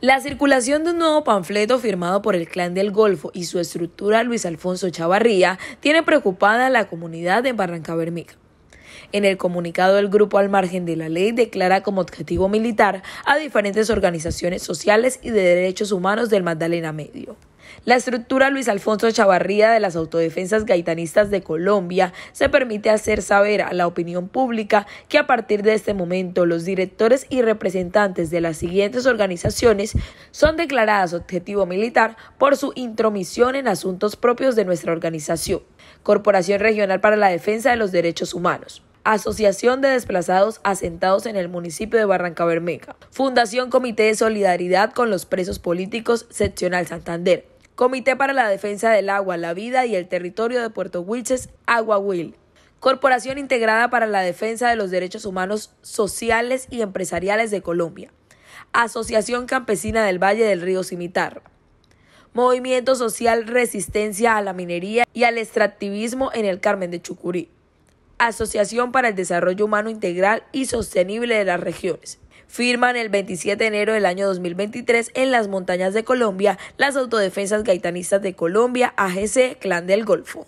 La circulación de un nuevo panfleto firmado por el Clan del Golfo y su estructura Luis Alfonso Chavarría tiene preocupada a la comunidad de Barranca En el comunicado, el grupo al margen de la ley declara como objetivo militar a diferentes organizaciones sociales y de derechos humanos del Magdalena Medio. La estructura Luis Alfonso Chavarría de las Autodefensas Gaitanistas de Colombia se permite hacer saber a la opinión pública que a partir de este momento los directores y representantes de las siguientes organizaciones son declaradas objetivo militar por su intromisión en asuntos propios de nuestra organización. Corporación Regional para la Defensa de los Derechos Humanos. Asociación de Desplazados Asentados en el municipio de Barranca Bermeja. Fundación Comité de Solidaridad con los Presos Políticos, Seccional Santander. Comité para la Defensa del Agua, la Vida y el Territorio de Puerto Wilches, Will. Corporación integrada para la defensa de los derechos humanos sociales y empresariales de Colombia. Asociación Campesina del Valle del Río Cimitar. Movimiento Social Resistencia a la Minería y al Extractivismo en el Carmen de Chucurí. Asociación para el Desarrollo Humano Integral y Sostenible de las Regiones firman el 27 de enero del año 2023 en las montañas de Colombia las Autodefensas Gaitanistas de Colombia, AGC, Clan del Golfo.